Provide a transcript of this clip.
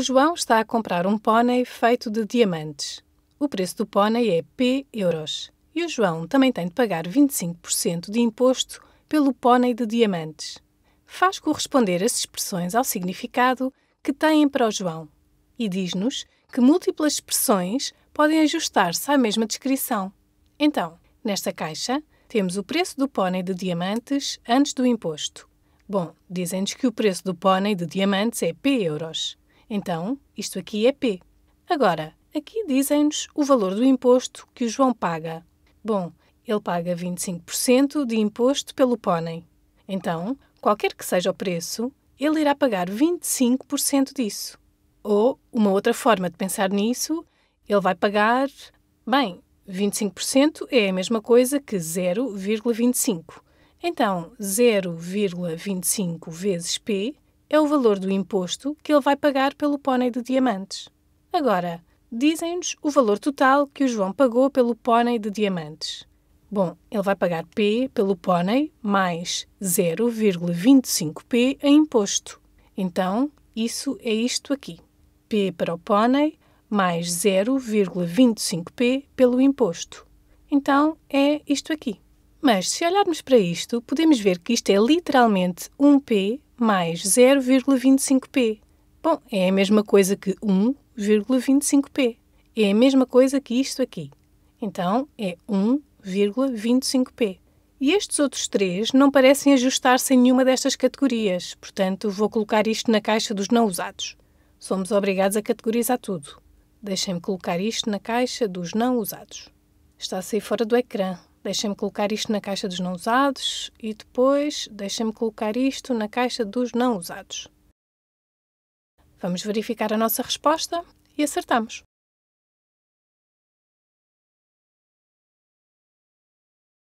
O João está a comprar um pônei feito de diamantes. O preço do pônei é P euros. E o João também tem de pagar 25% de imposto pelo pônei de diamantes. Faz corresponder as expressões ao significado que têm para o João e diz-nos que múltiplas expressões podem ajustar-se à mesma descrição. Então, nesta caixa, temos o preço do pônei de diamantes antes do imposto. Bom, dizem-nos que o preço do pônei de diamantes é P euros. Então, isto aqui é P. Agora, aqui dizem-nos o valor do imposto que o João paga. Bom, ele paga 25% de imposto pelo pônei. Então, qualquer que seja o preço, ele irá pagar 25% disso. Ou, uma outra forma de pensar nisso, ele vai pagar. Bem, 25% é a mesma coisa que 0,25. Então, 0,25 vezes P é o valor do imposto que ele vai pagar pelo pônei de diamantes. Agora, dizem-nos o valor total que o João pagou pelo pônei de diamantes. Bom, ele vai pagar P pelo pônei mais 0,25P em imposto. Então, isso é isto aqui. P para o pônei mais 0,25P pelo imposto. Então, é isto aqui. Mas se olharmos para isto, podemos ver que isto é literalmente 1p mais 0,25p. Bom, é a mesma coisa que 1,25p. É a mesma coisa que isto aqui. Então, é 1,25p. E estes outros três não parecem ajustar-se em nenhuma destas categorias, portanto, vou colocar isto na caixa dos não usados. Somos obrigados a categorizar tudo. Deixem-me colocar isto na caixa dos não usados. Está a sair fora do ecrã deixem-me colocar isto na caixa dos não usados e depois deixem-me colocar isto na caixa dos não usados. Vamos verificar a nossa resposta e acertamos.